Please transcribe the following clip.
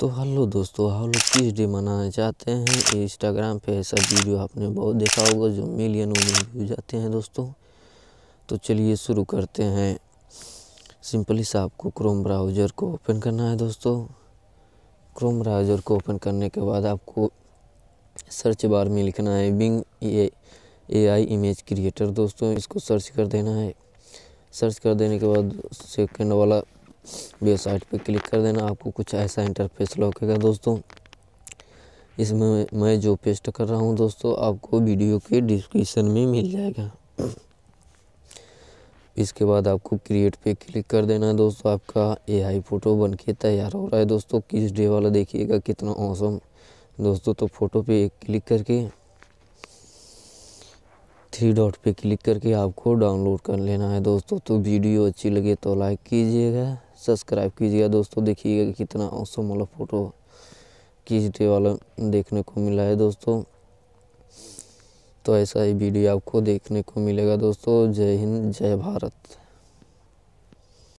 तो हेलो दोस्तों हम लोग किस डे मनाना चाहते हैं इंस्टाग्राम पे ऐसा वीडियो आपने बहुत देखा होगा जो मिलियन वोमियन व्यू जाते हैं दोस्तों तो चलिए शुरू करते हैं सिंपली सा आपको क्रोम ब्राउज़र को ओपन करना है दोस्तों क्रोम ब्राउज़र को ओपन करने के बाद आपको सर्च बार में लिखना है Bing A AI image creator दोस्तों इसको सर्च कर देना है सर्च कर देने के बाद सेकेंड वाला वेबसाइट पे क्लिक कर देना आपको कुछ ऐसा इंटरफेस लौकेगा दोस्तों इसमें मैं जो पेस्ट कर रहा हूँ दोस्तों आपको वीडियो के डिस्क्रिप्शन में मिल जाएगा इसके बाद आपको क्रिएट पे क्लिक कर देना है दोस्तों आपका एआई फ़ोटो बन के तैयार हो रहा है दोस्तों किस डे वाला देखिएगा कितना औसम दोस्तों तो फ़ोटो पे एक क्लिक करके थ्री डॉट पे क्लिक करके आपको डाउनलोड कर लेना है दोस्तों तो वीडियो अच्छी लगे तो लाइक कीजिएगा सब्सक्राइब कीजिएगा दोस्तों देखिएगा कितना औसम वाला फ़ोटो खींचते वाला देखने को मिला है दोस्तों तो ऐसा ही वीडियो आपको देखने को मिलेगा दोस्तों जय हिंद जय भारत